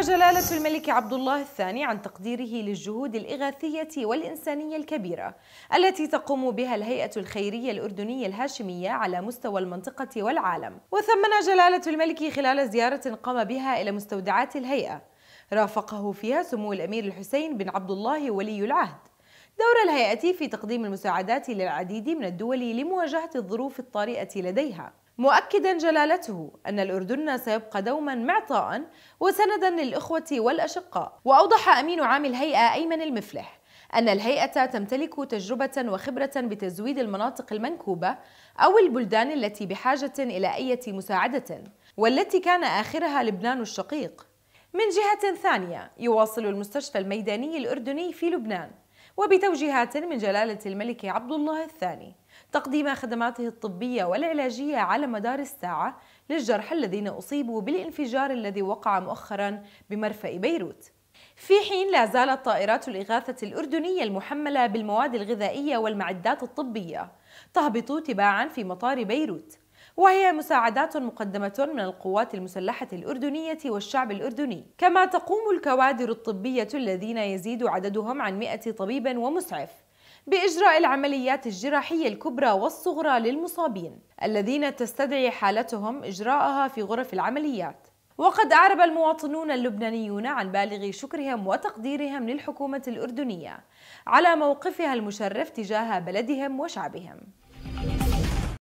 جلالة الملك عبد الله الثاني عن تقديره للجهود الإغاثية والإنسانية الكبيرة التي تقوم بها الهيئة الخيرية الأردنية الهاشمية على مستوى المنطقة والعالم وثمن جلالة الملك خلال زيارة قام بها إلى مستودعات الهيئة رافقه فيها سمو الأمير الحسين بن عبد الله ولي العهد دور الهيئة في تقديم المساعدات للعديد من الدول لمواجهة الظروف الطارئة لديها مؤكدا جلالته أن الأردن سيبقى دوما معطاء وسندا للإخوة والأشقاء وأوضح أمين عام الهيئة أيمن المفلح أن الهيئة تمتلك تجربة وخبرة بتزويد المناطق المنكوبة أو البلدان التي بحاجة إلى أي مساعدة والتي كان آخرها لبنان الشقيق من جهة ثانية يواصل المستشفى الميداني الأردني في لبنان وبتوجيهات من جلالة الملك عبد الله الثاني تقديم خدماته الطبية والعلاجية على مدار الساعة للجرحى الذين أصيبوا بالانفجار الذي وقع مؤخرا بمرفأ بيروت في حين لا زالت طائرات الإغاثة الأردنية المحملة بالمواد الغذائية والمعدات الطبية تهبط تباعا في مطار بيروت وهي مساعدات مقدمة من القوات المسلحة الأردنية والشعب الأردني كما تقوم الكوادر الطبية الذين يزيد عددهم عن 100 طبيب ومسعف بإجراء العمليات الجراحية الكبرى والصغرى للمصابين الذين تستدعي حالتهم إجراءها في غرف العمليات وقد أعرب المواطنون اللبنانيون عن بالغ شكرهم وتقديرهم للحكومة الأردنية على موقفها المشرف تجاه بلدهم وشعبهم